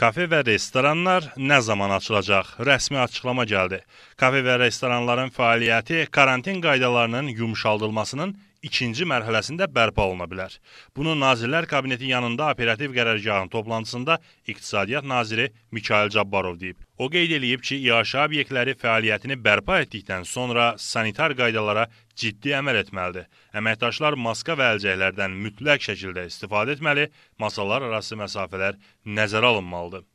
Kafe və restoranlar nə zaman açılacaq? Rəsmi açıqlama gəldi. Kafe və restoranların fəaliyyəti karantin qaydalarının yumşaldılmasının ikinci mərhələsində bərpa oluna bilər. Bunu Nazirlər Kabineti yanında operativ qərargahın toplantısında İqtisadiyyat naziri Mikayıl Cabbarov deyib. O qeyd eləyib ki, iaşə obyektləri fəaliyyətini bərpa etdikdən sonra sanitar qaydalara ciddi əməl etməlidir. Əməkdaşlar maska və əlcəklərdən mütləq şəkildə istifadə etməli, masalar arası məsafələr nəzərə alınmalıdır.